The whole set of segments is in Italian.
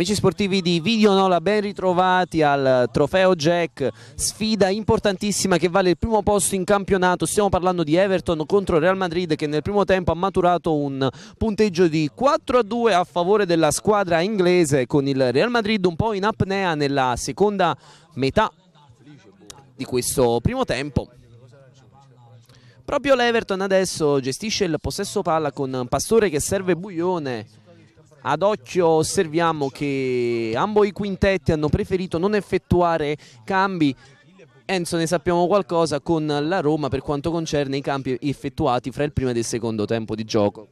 Amici sportivi di Video Nola, ben ritrovati al Trofeo Jack, sfida importantissima che vale il primo posto in campionato. Stiamo parlando di Everton contro Real Madrid che nel primo tempo ha maturato un punteggio di 4 a 2 a favore della squadra inglese con il Real Madrid un po' in apnea nella seconda metà di questo primo tempo. Proprio l'Everton adesso gestisce il possesso palla con Pastore che serve Buglione ad occhio osserviamo che ambo i quintetti hanno preferito non effettuare cambi Enzo ne sappiamo qualcosa con la Roma per quanto concerne i campi effettuati fra il primo e il secondo tempo di gioco.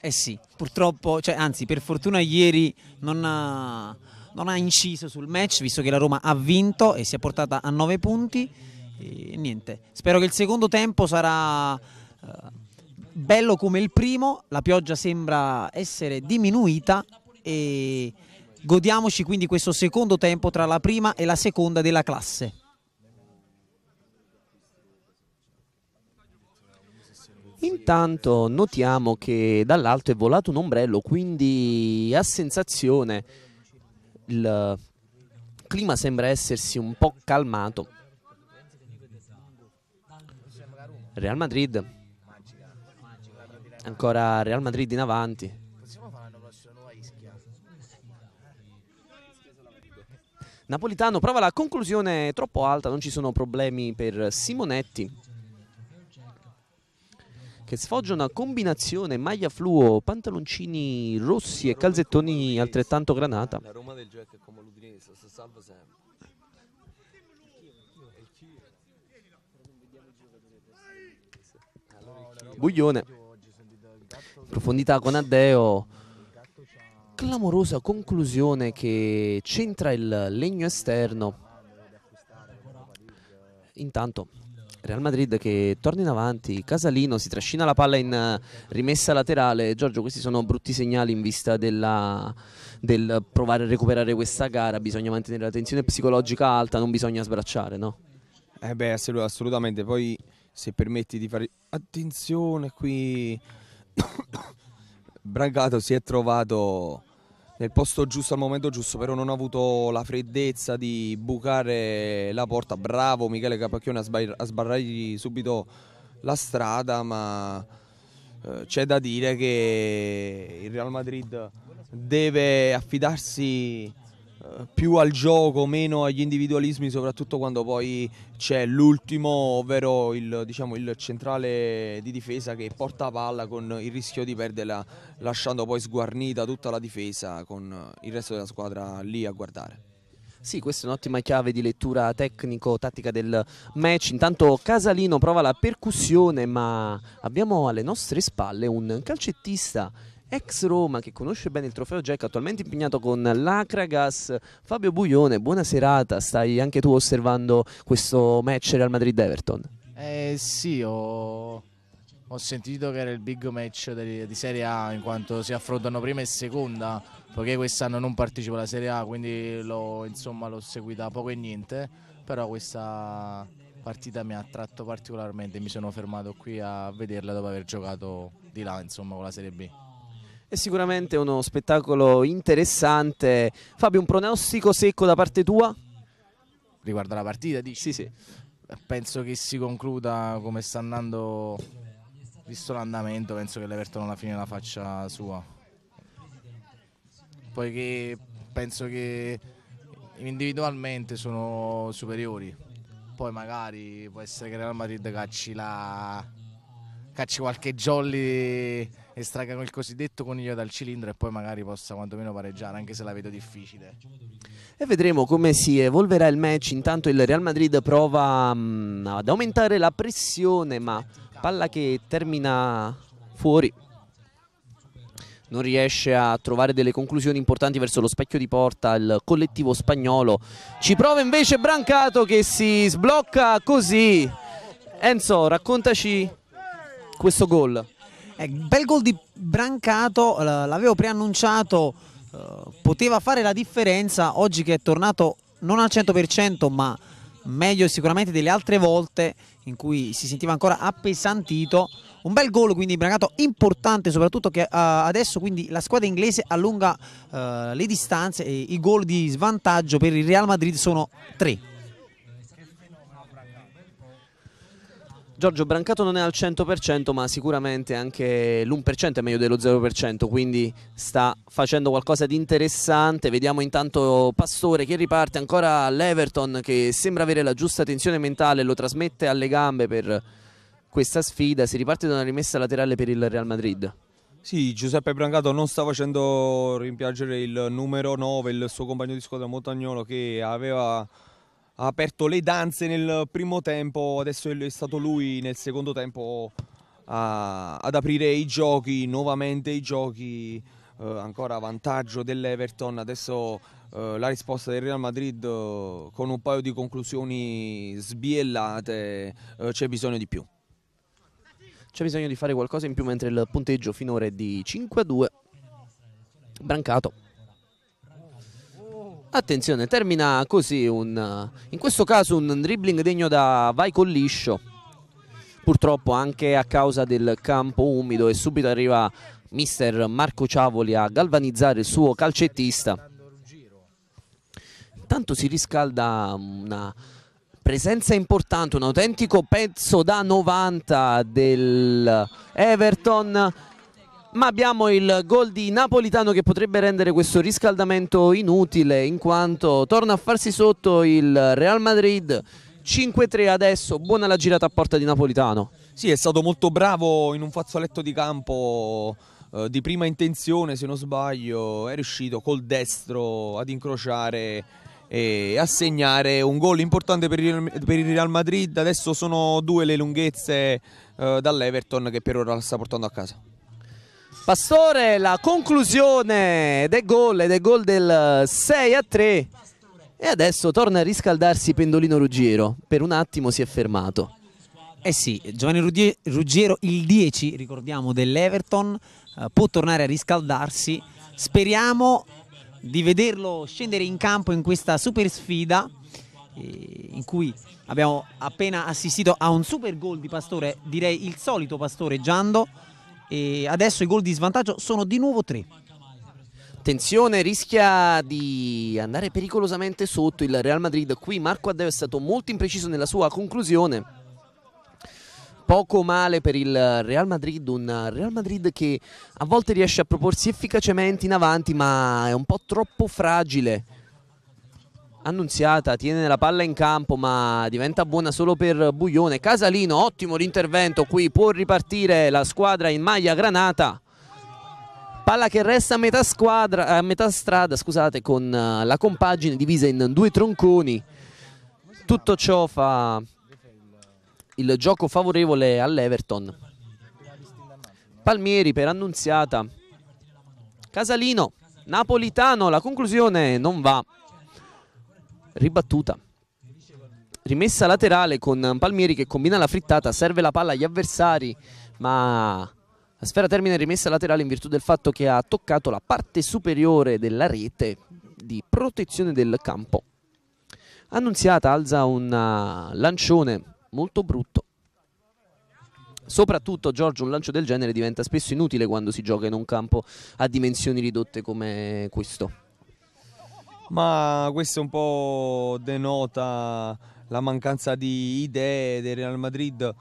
Eh sì, purtroppo, cioè, anzi per fortuna ieri non ha, non ha, inciso sul match visto che la Roma ha vinto e si è portata a 9 punti. E niente, spero che il secondo tempo sarà... Uh, bello come il primo, la pioggia sembra essere diminuita e godiamoci quindi questo secondo tempo tra la prima e la seconda della classe. Intanto notiamo che dall'alto è volato un ombrello, quindi a sensazione il clima sembra essersi un po' calmato. Real Madrid Ancora Real Madrid in avanti. Napolitano prova la conclusione troppo alta, non ci sono problemi per Simonetti che sfoggia una combinazione maglia fluo, pantaloncini rossi e calzettoni altrettanto granata. La Roma del Jack come l'Udinese, si salva sempre. Buglione Profondità con Addeo. Clamorosa conclusione che centra il legno esterno. Intanto Real Madrid che torna in avanti, Casalino si trascina la palla in rimessa laterale. Giorgio, questi sono brutti segnali in vista della, del provare a recuperare questa gara. Bisogna mantenere la tensione psicologica alta, non bisogna sbracciare, no? Eh beh, assolutamente. Poi se permetti di fare attenzione qui Brancato si è trovato nel posto giusto al momento giusto, però non ha avuto la freddezza di bucare la porta. Bravo Michele Capacchione a, sbarrargli subito la strada, ma eh, c'è da dire che il Real Madrid deve affidarsi più al gioco, meno agli individualismi, soprattutto quando poi c'è l'ultimo, ovvero il, diciamo, il centrale di difesa che porta a palla con il rischio di perderla, lasciando poi sguarnita tutta la difesa con il resto della squadra lì a guardare. Sì, questa è un'ottima chiave di lettura tecnico-tattica del match. Intanto Casalino prova la percussione, ma abbiamo alle nostre spalle un calcettista ex Roma che conosce bene il trofeo Jack, attualmente impegnato con l'Acragas. Fabio Buglione, buona serata, stai anche tu osservando questo match Real Madrid-Everton? Eh sì, ho, ho, sentito che era il big match di, di Serie A in quanto si affrontano prima e seconda, poiché quest'anno non partecipo alla Serie A, quindi l'ho, seguita poco e niente, però questa partita mi ha attratto particolarmente, mi sono fermato qui a vederla dopo aver giocato di là insomma, con la Serie B. È sicuramente uno spettacolo interessante. Fabio, un pronostico secco da parte tua? Riguardo alla partita, dici? Sì, sì. Penso che si concluda come sta andando, visto l'andamento, penso che l'Everton alla fine la faccia sua. Poiché penso che individualmente sono superiori. Poi magari può essere che Real Madrid cacci, la... cacci qualche jolly estragga il cosiddetto coniglio dal cilindro e poi magari possa quantomeno pareggiare, anche se la vedo difficile. E vedremo come si evolverà il match. Intanto il Real Madrid prova mh, mm, ad aumentare la pressione, ma palla che termina fuori. Non riesce a trovare delle conclusioni importanti verso lo specchio di porta il collettivo spagnolo. Ci prova invece Brancato che si sblocca così. Enzo, raccontaci questo gol. Eh, bel gol di Brancato, l'avevo preannunciato, eh, poteva fare la differenza oggi che è tornato non al 100% ma meglio sicuramente delle altre volte in cui si sentiva ancora appesantito. Un bel gol quindi Brancato importante soprattutto che eh, adesso quindi la squadra inglese allunga le distanze e i gol di svantaggio per il Real Madrid sono tre. Giorgio Brancato non è al 100% ma sicuramente anche l'1% è meglio dello 0% quindi sta facendo qualcosa di interessante vediamo intanto Pastore che riparte ancora l'Everton che sembra avere la giusta tensione mentale lo trasmette alle gambe per questa sfida si riparte da una rimessa laterale per il Real Madrid sì, Giuseppe Brancato non sta facendo rimpiangere il numero 9, il suo compagno di squadra Montagnolo che aveva ha aperto le danze nel primo tempo, adesso è stato lui nel secondo tempo a, ad aprire i giochi, nuovamente i giochi, eh, ancora a vantaggio dell'Everton, adesso eh, la risposta del Real Madrid eh, con un paio di conclusioni sbiellate, eh, c'è bisogno di più. C'è bisogno di fare qualcosa in più mentre il punteggio finora è di 5 2. Brancato Attenzione, termina così un, in questo caso un dribbling degno da vai con liscio. Purtroppo anche a causa del campo umido e subito arriva mister Marco Ciavoli a galvanizzare il suo calcettista. intanto si riscalda una presenza importante, un autentico pezzo da 90 del Everton ma abbiamo il gol di Napolitano che potrebbe rendere questo riscaldamento inutile in quanto torna a farsi sotto il Real Madrid 5-3 adesso, buona la girata a porta di Napolitano. Sì, è stato molto bravo in un fazzoletto di campo eh, di prima intenzione, se non sbaglio, è riuscito col destro ad incrociare e a segnare un gol importante per il, Real Madrid. Adesso sono due le lunghezze eh, dall'Everton che per ora la sta portando a casa. Pastore la conclusione del gol ed è gol del 6 a 3 e adesso torna a riscaldarsi Pendolino Ruggiero per un attimo si è fermato eh sì, Giovanni Ruggiero il 10 ricordiamo dell'Everton eh, può tornare a riscaldarsi speriamo di vederlo scendere in campo in questa super sfida eh, in cui abbiamo appena assistito a un super gol di Pastore direi il solito Pastore Giando e adesso i gol di svantaggio sono di nuovo tre. Attenzione, rischia di andare pericolosamente sotto il Real Madrid. Qui Marco Addeo è stato molto impreciso nella sua conclusione. Poco male per il Real Madrid, un Real Madrid che a volte riesce a proporsi efficacemente in avanti, ma è un po' troppo fragile Annunziata tiene la palla in campo ma diventa buona solo per Buglione. Casalino, ottimo l'intervento qui, può ripartire la squadra in maglia granata. Palla che resta a metà, squadra, a metà strada scusate, con eh, la compagine divisa in due tronconi. Tutto ciò fa il gioco favorevole all'Everton. Palmieri per Annunziata. Casalino, Napolitano, la conclusione non va ribattuta. Rimessa laterale con Palmieri che combina la frittata, serve la palla agli avversari, ma la sfera termina rimessa laterale in virtù del fatto che ha toccato la parte superiore della rete di protezione del campo. Annunziata alza un uh, lancione molto brutto. Soprattutto Giorgio un lancio del genere diventa spesso inutile quando si gioca in un campo a dimensioni ridotte come questo ma questo un po' denota la mancanza di idee del Real Madrid,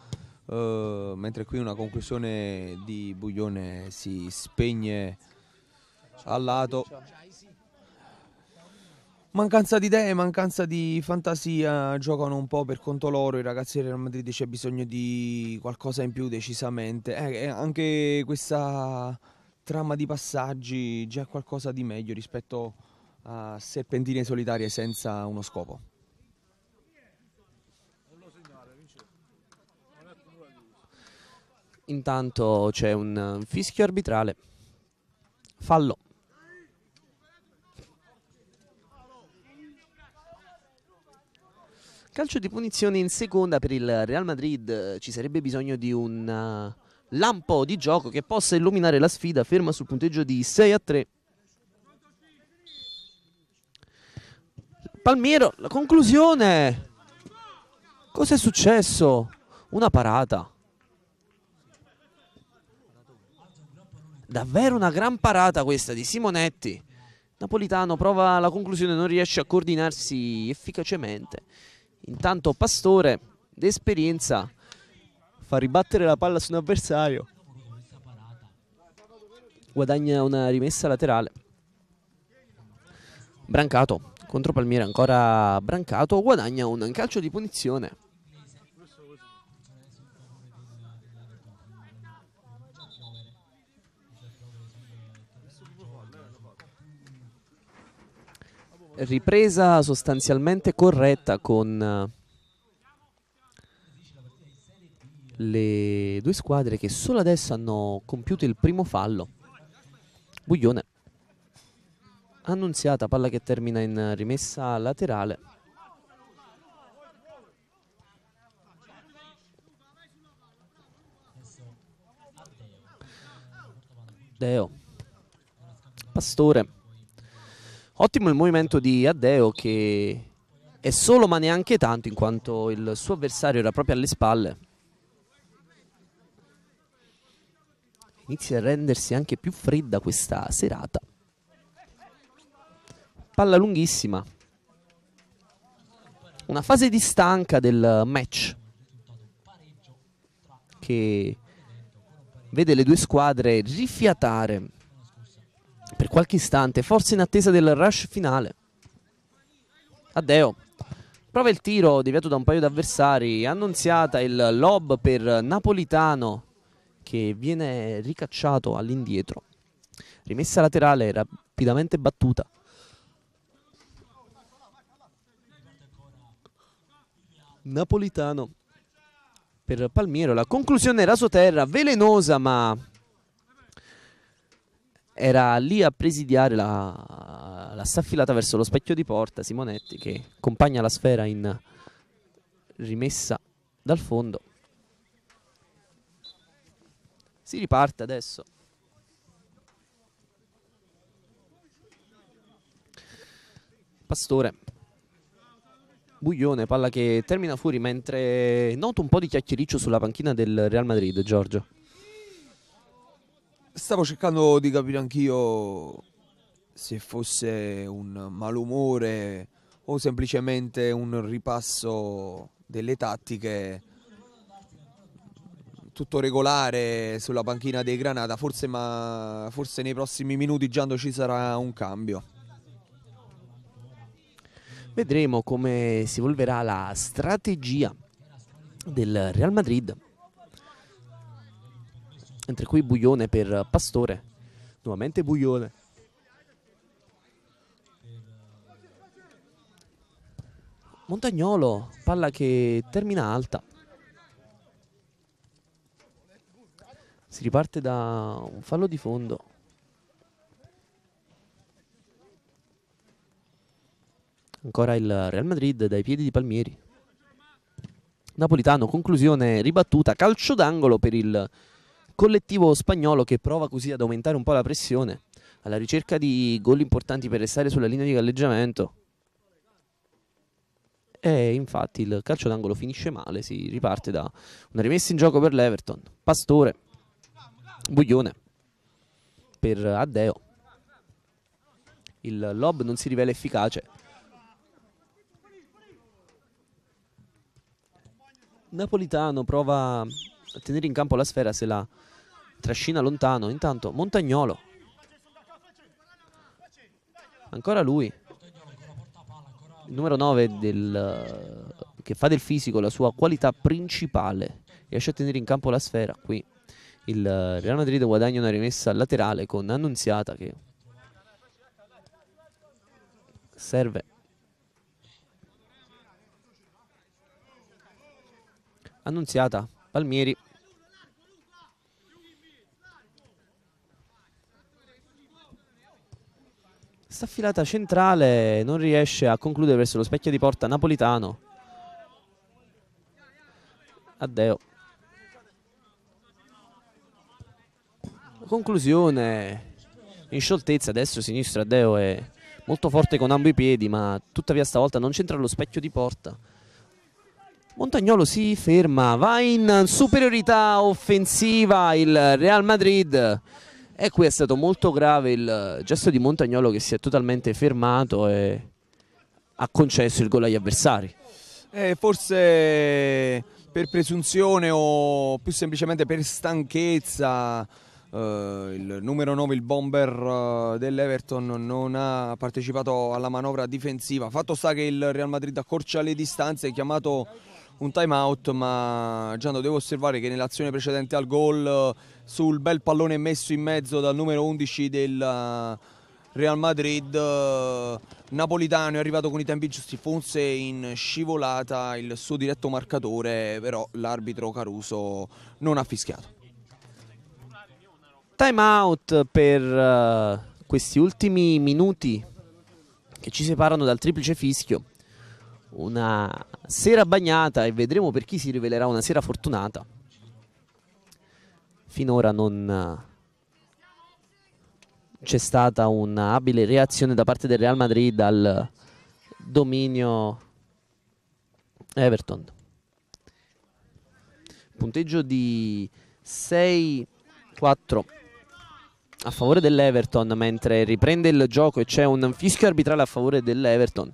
eh, mentre qui una conclusione di Buglione si spegne al lato. Mancanza di idee, mancanza di fantasia, giocano un po' per conto loro, i ragazzi del Real Madrid c'è bisogno di qualcosa in più decisamente. Eh, eh anche questa trama di passaggi già qualcosa di meglio rispetto a a serpentine solitarie senza uno scopo. Intanto c'è un fischio arbitrale. Fallo. Calcio di punizione in seconda per il Real Madrid. Ci sarebbe bisogno di un uh, lampo di gioco che possa illuminare la sfida ferma sul punteggio di 6 a 3. Palmiro, la conclusione. Cos'è successo? Una parata. Davvero una gran parata questa di Simonetti. Napolitano prova la conclusione, non riesce a coordinarsi efficacemente. Intanto Pastore, d'esperienza, fa ribattere la palla su un avversario. Guadagna una rimessa laterale. Brancato contro Palmieri ancora brancato, guadagna un calcio di punizione. Ripresa sostanzialmente corretta con eh, le due squadre che solo adesso hanno compiuto il primo fallo. Buglione annunziata, palla che termina in rimessa laterale. Deo. Pastore. Ottimo il movimento di Addeo che è solo ma neanche tanto in quanto il suo avversario era proprio alle spalle. Inizia a rendersi anche più fredda questa serata palla lunghissima. Una fase di stanca del match che vede le due squadre rifiatare per qualche istante, forse in attesa del rush finale. Addeo. Prova il tiro deviato da un paio di avversari, annunziata il lob per Napolitano che viene ricacciato all'indietro. Rimessa laterale rapidamente battuta Napolitano per Palmiero. La conclusione era sotterra, velenosa ma era lì a presidiare la, la, staffilata verso lo specchio di porta Simonetti che accompagna la sfera in rimessa dal fondo. Si riparte adesso. Pastore Buglione, palla che termina fuori mentre noto un po' di chiacchiericcio sulla panchina del Real Madrid, Giorgio. Stavo cercando di capire anch'io se fosse un malumore o semplicemente un ripasso delle tattiche tutto regolare sulla panchina dei Granada, forse, ma, forse nei prossimi minuti Giando ci sarà un cambio. Vedremo come si evolverà la strategia del Real Madrid. Mentre qui Buglione per Pastore. Nuovamente Buglione. Montagnolo, palla che termina alta. Si riparte da un fallo di fondo. ancora il Real Madrid dai piedi di Palmieri. Napolitano, conclusione ribattuta, calcio d'angolo per il collettivo spagnolo che prova così ad aumentare un po' la pressione alla ricerca di gol importanti per restare sulla linea di galleggiamento. E infatti il calcio d'angolo finisce male, si riparte da una rimessa in gioco per l'Everton. Pastore, Buglione per Addeo. Il lob non si rivela efficace. Napolitano prova a tenere in campo la sfera, se la trascina lontano. Intanto Montagnolo. Ancora lui. Il numero 9 del, che fa del fisico la sua qualità principale. Riesce a tenere in campo la sfera qui. Il Real Madrid guadagna una rimessa laterale con Annunziata che serve Annunziata, Palmieri. Sta filata centrale, non riesce a concludere verso lo specchio di porta napolitano. Addeo. Conclusione in scioltezza, adesso sinistra Addeo è molto forte con ambo i piedi, ma tuttavia stavolta non c'entra lo specchio di porta. Montagnolo si ferma, va in superiorità offensiva il Real Madrid. E qui è stato molto grave il gesto di Montagnolo che si è totalmente fermato e ha concesso il gol agli avversari. Eh, forse per presunzione o più semplicemente per stanchezza Uh, il numero 9, il bomber eh, dell'Everton, non ha partecipato alla manovra difensiva. Fatto sta che il Real Madrid accorcia le distanze, è chiamato un time out, ma Giando devo osservare che nell'azione precedente al gol sul bel pallone messo in mezzo dal numero 11 del eh, Real Madrid eh, Napolitano è arrivato con i tempi giusti Fonse in scivolata il suo diretto marcatore però l'arbitro Caruso non ha fischiato time out per eh, questi ultimi minuti che ci separano dal triplice fischio una sera bagnata e vedremo per chi si rivelerà una sera fortunata. Finora non eh, c'è stata un'abile reazione da parte del Real Madrid al dominio Everton. Punteggio di 6-4 a favore dell'Everton mentre riprende il gioco e c'è un fischio arbitrale a favore dell'Everton.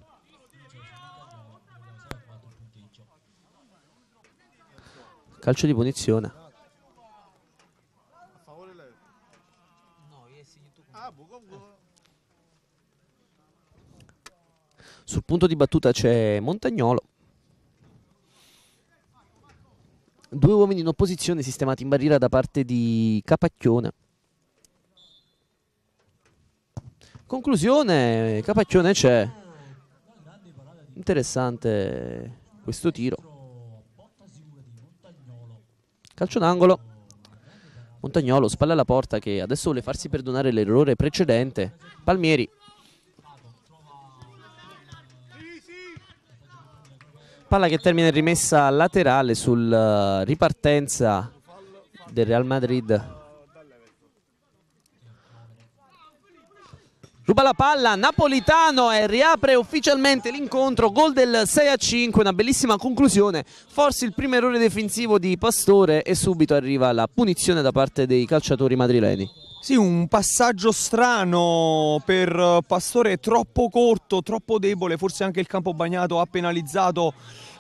Calcio di punizione. Sul punto di battuta c'è Montagnolo. Due uomini in opposizione sistemati in barriera da parte di Capacchione. Conclusione, Capacchione c'è. Interessante questo tiro. Calcio d'angolo. Montagnolo spalla alla porta che adesso vuole farsi perdonare l'errore precedente. Palmieri. Palla che termina in rimessa laterale sul eh, ripartenza del Real Madrid Ruba la palla Napolitano e eh, riapre ufficialmente l'incontro, gol del 6 a 5, una bellissima conclusione, forse il primo errore difensivo di Pastore e subito arriva la punizione da parte dei calciatori madrileni. Sì, un passaggio strano per Pastore, troppo corto, troppo debole, forse anche il campo bagnato ha penalizzato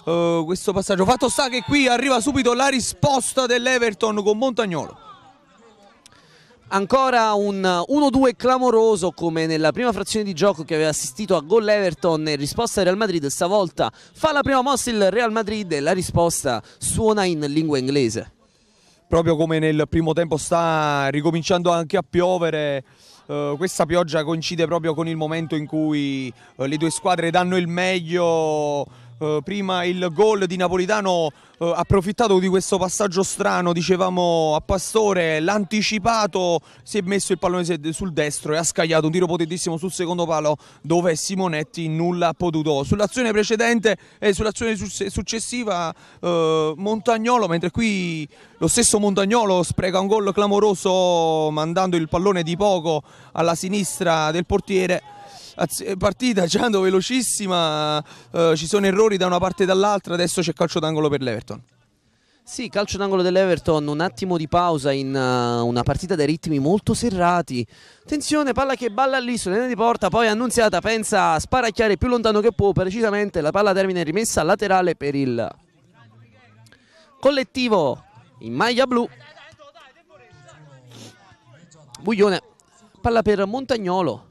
uh, questo passaggio. Fatto sta che qui arriva subito la risposta dell'Everton con Montagnolo. Ancora un 1-2 clamoroso come nella prima frazione di gioco che aveva assistito a gol Everton in risposta Real Madrid. Stavolta fa la prima mossa il Real Madrid e la risposta suona in lingua inglese. Proprio come nel primo tempo sta ricominciando anche a piovere. Eh, questa pioggia coincide proprio con il momento in cui eh, le due squadre danno il meglio. Eh, prima il gol di Napolitano eh, approfittato di questo passaggio strano, dicevamo a Pastore, l'ha anticipato, si è messo il pallone sul destro e ha scagliato un tiro potentissimo sul secondo palo dove Simonetti nulla ha potuto. Sull'azione precedente e sull'azione successiva eh, Montagnolo, mentre qui lo stesso Montagnolo spreca un gol clamoroso mandando il pallone di poco alla sinistra del portiere eh, partita giando velocissima, eh, ci sono errori da una parte e dall'altra, adesso c'è calcio d'angolo per l'Everton. Sì, calcio d'angolo dell'Everton, un attimo di pausa in uh, una partita dai ritmi molto serrati. Attenzione, palla che balla lì sulle di porta, poi annunziata, pensa a sparacchiare più lontano che può, precisamente la palla termina in rimessa laterale per il collettivo in maglia blu. Buglione Palla per Montagnolo,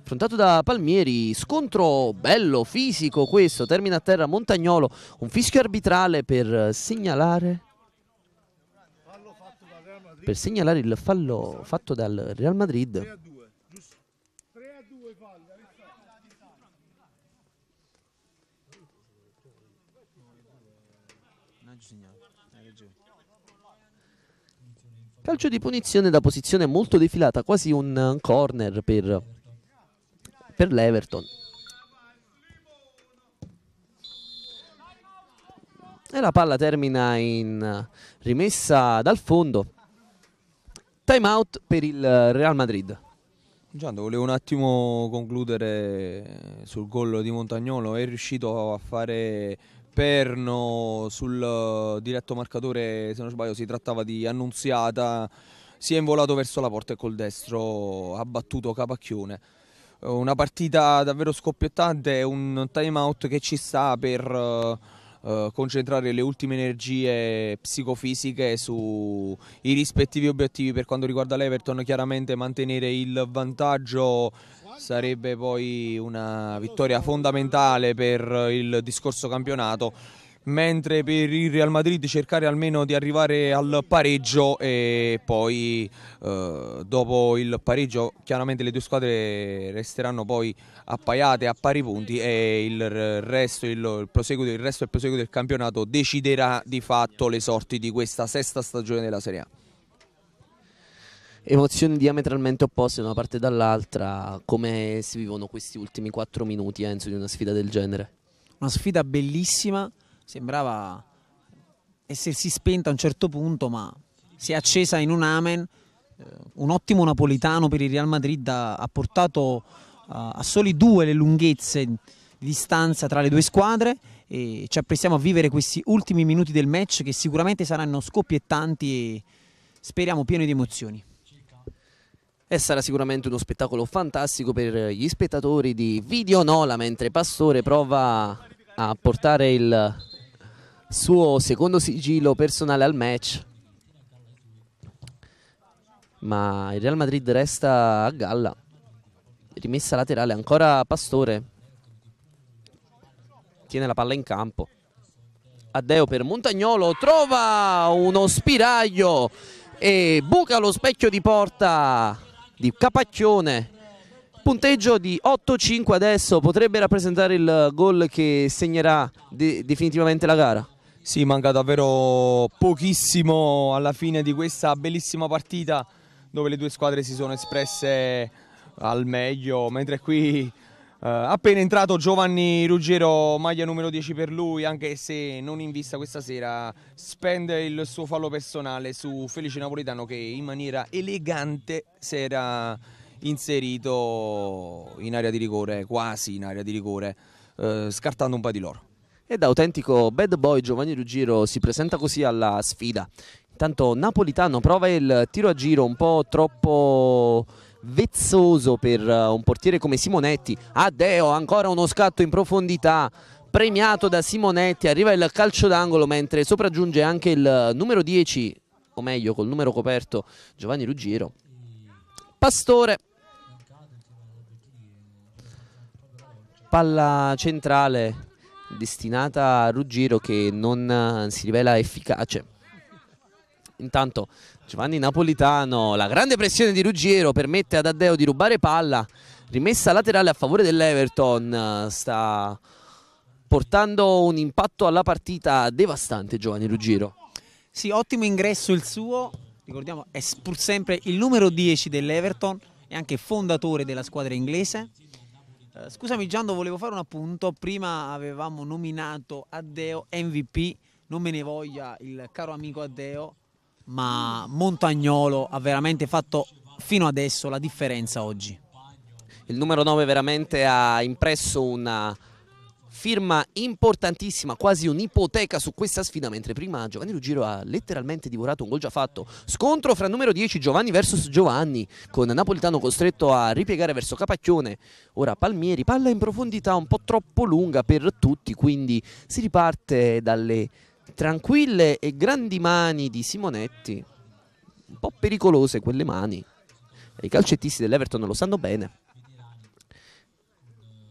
affrontato da Palmieri, scontro bello, fisico questo, termina a terra Montagnolo, un fischio arbitrale per segnalare per segnalare il fallo fatto dal Real Madrid. Calcio di punizione da posizione molto defilata, quasi un corner per, per l'Everton. E la palla termina in rimessa dal fondo. Time out per il Real Madrid. Giando, volevo un attimo concludere sul gol di Montagnolo. È riuscito a fare perno sul eh, diretto marcatore, se non sbaglio si trattava di Annunziata, si è involato verso la porta e col destro ha battuto Capacchione. Eh, una partita davvero scoppiettante, un time out che ci sta per eh, eh, concentrare le ultime energie psicofisiche sui rispettivi obiettivi. Per quanto riguarda l'Everton, chiaramente mantenere il vantaggio sarebbe poi una vittoria fondamentale per il discorso campionato mentre per il Real Madrid cercare almeno di arrivare al pareggio e poi eh, dopo il pareggio chiaramente le due squadre resteranno poi appaiate a pari punti e il resto, il, il, proseguo, il resto del proseguo del campionato deciderà di fatto le sorti di questa sesta stagione della Serie A emozioni diametralmente opposte da una parte e dall'altra, come si vivono questi ultimi 4 minuti eh, Enzo di una sfida del genere? Una sfida bellissima sembrava essersi spenta a un certo punto, ma si è accesa in un amen. Eh, un ottimo napolitano per il Real Madrid ha portato eh, a soli due le lunghezze di distanza tra le due squadre e ci apprestiamo a vivere questi ultimi minuti del match che sicuramente saranno scoppiettanti e speriamo pieni di emozioni. E sarà sicuramente uno spettacolo fantastico per gli spettatori di Videonola mentre Pastore prova a portare il suo secondo sigillo personale al match. Ma il Real Madrid resta a galla. Rimessa laterale, ancora Pastore. Tiene la palla in campo. Addeo per Montagnolo, trova uno spiraglio e buca lo specchio di porta di Capacchione. Punteggio di 8-5 adesso potrebbe rappresentare il gol che segnerà de definitivamente la gara. Sì, manca davvero pochissimo alla fine di questa bellissima partita dove le due squadre si sono espresse al meglio, mentre qui eh, appena entrato Giovanni Ruggero, maglia numero 10 per lui, anche se non in vista questa sera, spende il suo fallo personale su Felice Napolitano che in maniera elegante si era inserito in area di rigore, quasi in area di rigore, eh, scartando un po' di loro. E da autentico bad boy Giovanni Ruggiro si presenta così alla sfida. Intanto Napolitano prova il tiro a giro un po' troppo vezzoso per eh, un portiere come Simonetti. Addeo, ancora uno scatto in profondità premiato da Simonetti, arriva il calcio d'angolo mentre sopraggiunge anche il numero 10, o meglio col numero coperto Giovanni Ruggiro. Pastore. Palla centrale destinata a Ruggero che non eh, si rivela efficace. Cioè, intanto Giovanni Napolitano, la grande pressione di Ruggero permette ad Addeo di rubare palla, rimessa laterale a favore dell'Everton, eh, sta portando un impatto alla partita devastante Giovanni Ruggero. Sì, ottimo ingresso il suo, ricordiamo è pur sempre il numero 10 dell'Everton e anche fondatore della squadra inglese. Eh, scusami Giando, volevo fare un appunto. Prima avevamo nominato Addeo MVP, non me ne voglia il caro amico Addeo, ma Montagnolo ha veramente fatto fino adesso la differenza oggi. Il numero 9 veramente ha impresso una firma importantissima, quasi un'ipoteca su questa sfida, mentre prima Giovanni Ruggiro ha letteralmente divorato un gol già fatto. Scontro fra numero 10 Giovanni versus Giovanni, con Napolitano costretto a ripiegare verso Capacchione. Ora Palmieri, palla in profondità un po' troppo lunga per tutti, quindi si riparte dalle tranquille e grandi mani di Simonetti. Un po' pericolose quelle mani. I calcettisti dell'Everton lo sanno bene.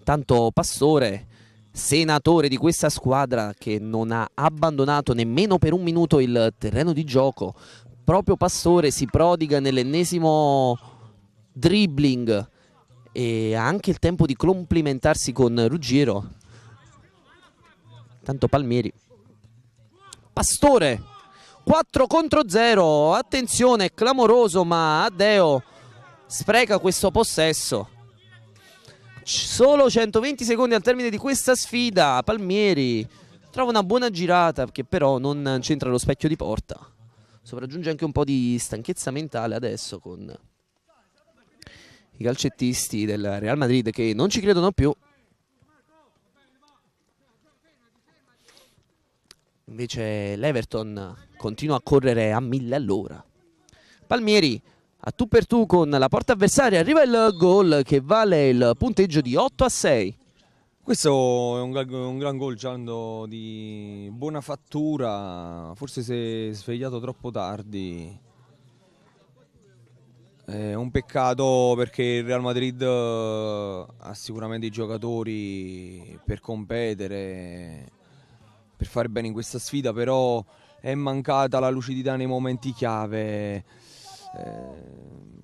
Tanto Pastore senatore di questa squadra che non ha abbandonato nemmeno per un minuto il terreno di gioco. Proprio Pastore si prodiga nell'ennesimo dribbling e ha anche il tempo di complimentarsi con Ruggiero. Tanto Palmieri. Pastore 4 contro 0. Attenzione, clamoroso, ma Addeo spreca questo possesso. Solo 120 secondi al termine di questa sfida. Palmieri trova una buona girata che però non c'entra lo specchio di porta. Sopraggiunge anche un po' di stanchezza mentale adesso con i calcettisti del Real Madrid che non ci credono più. Invece l'Everton continua a correre a mille all'ora. Palmieri a tu per tu con la porta avversaria arriva il gol che vale il punteggio di 8 a 6 questo è un, un gran gol Giando di buona fattura forse si è svegliato troppo tardi è un peccato perché il Real Madrid eh, ha sicuramente i giocatori per competere per fare bene in questa sfida però è mancata la lucidità nei momenti chiave Ehm,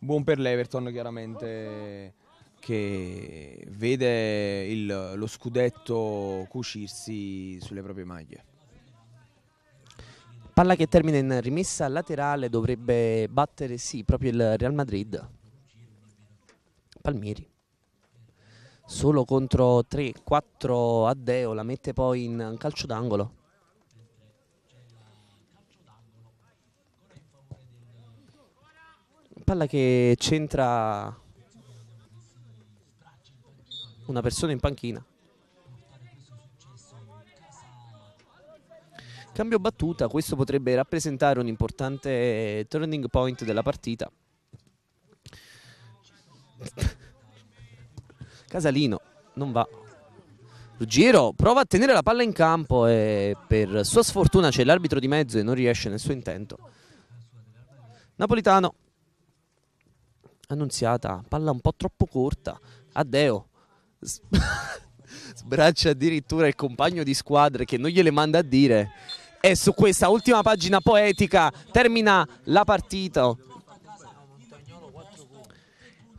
buon per l'Everton chiaramente che vede il, lo scudetto cucirsi sulle proprie maglie. Palla che termina in rimessa laterale, dovrebbe battere sì, proprio il Real Madrid. Palmieri. Solo contro 3-4 Addeo, la mette poi in calcio d'angolo. palla che c'entra una persona in panchina. Cambio battuta, questo potrebbe rappresentare un importante turning point della partita. Casalino non va. Ruggiero prova a tenere la palla in campo e per sua sfortuna c'è l'arbitro di mezzo e non riesce nel suo intento. Napolitano Annunziata, palla un po' troppo corta. Addeo. Sbraccia addirittura il compagno di squadra che non gliele manda a dire. E su questa ultima pagina poetica termina la partita.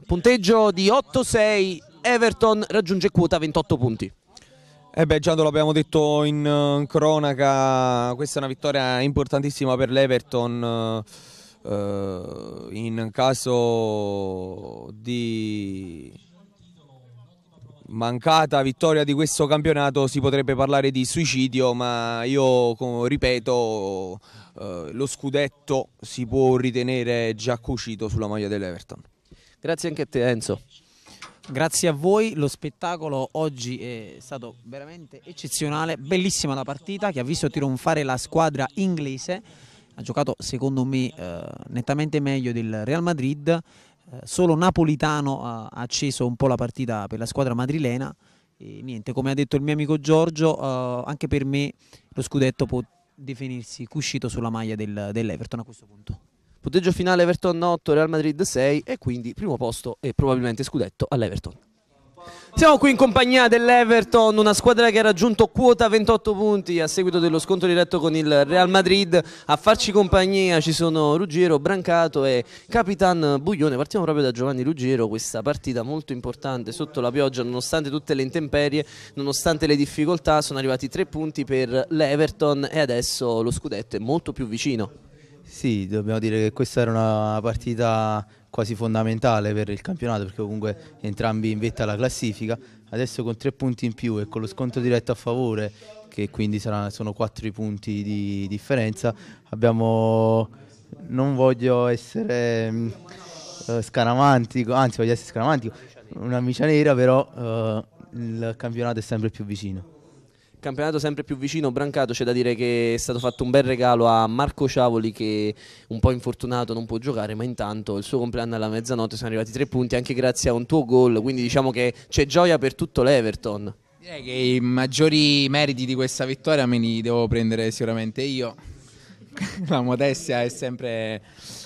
Punteggio di 8-6. Everton raggiunge quota 28 punti. Eh beh, Giando l'abbiamo detto in, in, eh, cronaca, questa è una vittoria importantissima per l'Everton. Eh, Uh, in caso di mancata vittoria di questo campionato si potrebbe parlare di suicidio, ma io ripeto, eh, lo scudetto si può ritenere già cucito sulla maglia dell'Everton. Grazie anche a te Enzo. Grazie a voi, lo spettacolo oggi è stato veramente eccezionale, bellissima la partita che ha visto trionfare la squadra inglese ha giocato secondo me eh, nettamente meglio del Real Madrid, eh, solo Napolitano ha acceso un po' la partita per la squadra madrilena e niente, come ha detto il mio amico Giorgio, eh, anche per me lo scudetto può definirsi cuscito sulla maglia del, dell'Everton a questo punto. Punteggio finale Everton 8, Real Madrid 6 e quindi primo posto e probabilmente scudetto all'Everton. Siamo qui in compagnia dell'Everton, una squadra che ha raggiunto quota 28 punti a seguito dello scontro diretto con il Real Madrid. A farci compagnia ci sono Ruggero, Brancato e Capitan Buglione. Partiamo proprio da Giovanni Ruggero, questa partita molto importante sotto la pioggia, nonostante tutte le intemperie, nonostante le difficoltà, sono arrivati tre punti per l'Everton e adesso lo scudetto è molto più vicino. Sì, dobbiamo dire che questa era una partita quasi fondamentale per il campionato perché comunque entrambi in vetta alla classifica. Adesso con tre punti in più e con lo sconto diretto a favore, che quindi sarà, sono quattro i punti di differenza, abbiamo... non voglio essere uh, scaramantico, anzi voglio essere scaramantico, una micia nera però uh, il campionato è sempre più vicino. Campionato sempre più vicino, Brancato c'è da dire che è stato fatto un bel regalo a Marco Ciavoli che un po' infortunato non può giocare ma intanto il suo compleanno alla mezzanotte sono arrivati tre punti anche grazie a un tuo gol quindi diciamo che c'è gioia per tutto l'Everton. Direi che i maggiori meriti di questa vittoria me li devo prendere sicuramente io, la modestia è sempre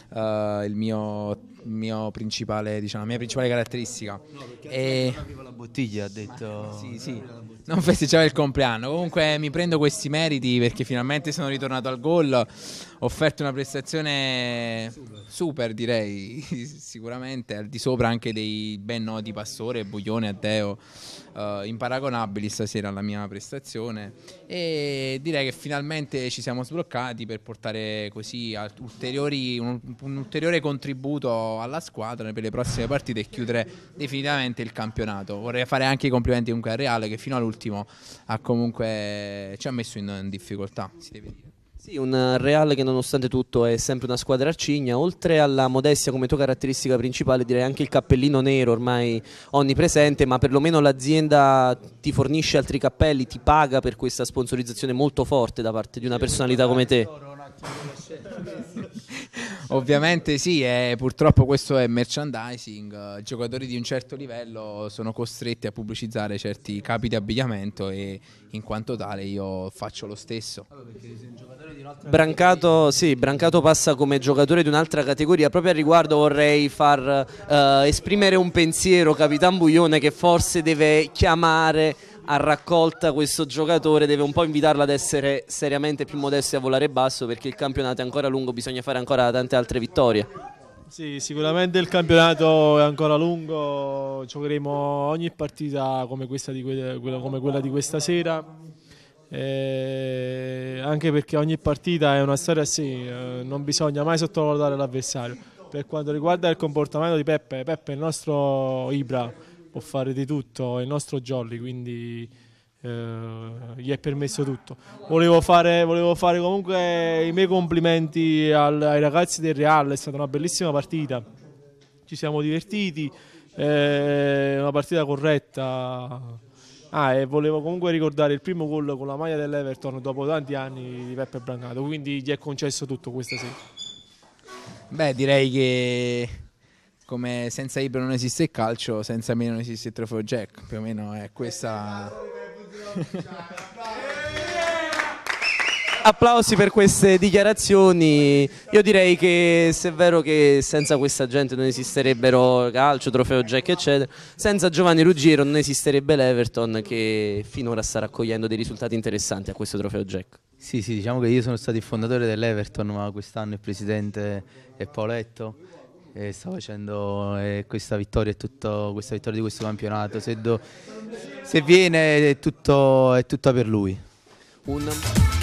uh, il mio mio principale, diciamo, la mia principale caratteristica. No, e... non aveva la bottiglia, ha detto. sì, sì. Non festeggiava il compleanno. Comunque mi prendo questi meriti perché finalmente sono ritornato al gol. Ho offerto una prestazione super, super direi sicuramente, al di sopra anche dei ben noti Pastore, Buglione, Addeo. Uh, imparagonabili stasera alla mia prestazione e direi che finalmente ci siamo sbloccati per portare così ulteriori, un, un ulteriore contributo alla squadra per le prossime partite e chiudere definitivamente il campionato. Vorrei fare anche i complimenti comunque al Reale che fino all'ultimo ha comunque eh, ci ha messo in, in difficoltà, si deve dire. Sì, un eh, Real che nonostante tutto è sempre una squadra arcigna, oltre alla modestia come tua caratteristica principale direi anche il cappellino nero ormai onnipresente, ma perlomeno l'azienda ti fornisce altri cappelli, ti paga per questa sponsorizzazione molto forte da parte di una personalità come te. Ovviamente sì, e eh, purtroppo questo è merchandising, eh, i giocatori di un certo livello sono costretti a pubblicizzare certi capi di abbigliamento e in quanto tale io faccio lo stesso. Brancato, sì, Brancato passa come giocatore di un'altra categoria, proprio a riguardo vorrei far uh, esprimere un pensiero Capitan Buglione che forse deve chiamare ha raccolta questo giocatore deve un po' invitarla ad essere seriamente più e a volare basso perché il campionato è ancora lungo, bisogna fare ancora tante altre vittorie. Sì, sicuramente il campionato è ancora lungo, giocheremo ogni partita come questa di, quella, come quella di questa sera, eh, anche perché ogni partita è una storia a sé, eh, non bisogna mai sottovalutare l'avversario. Per quanto riguarda il comportamento di Peppe, Peppe è il nostro Ibra, può fare di tutto, è il nostro Jolly, quindi eh, gli è permesso tutto. Volevo fare, volevo fare comunque i miei complimenti al, ai ragazzi del Real, è stata una bellissima partita, ci siamo divertiti, eh, una partita corretta. Ah, e volevo comunque ricordare il primo gol con la maglia dell'Everton dopo tanti anni di Peppe Brancato, quindi gli è concesso tutto questa sera. Beh, direi che come senza Ibra non esiste il calcio, senza me non esiste il trofeo Jack, più o meno è questa... applausi per queste dichiarazioni. Io direi che se è vero che senza questa gente non esisterebbero calcio, trofeo Jack, eccetera, senza Giovanni Ruggiero non esisterebbe l'Everton che finora sta raccogliendo dei risultati interessanti a questo trofeo Jack. Sì, sì, diciamo che io sono stato il fondatore dell'Everton, ma quest'anno il presidente è Paoletto eh, stavo facendo eh, questa vittoria, tutta questa vittoria di questo campionato, se, do, se viene è tutto, è tutto per lui. Un...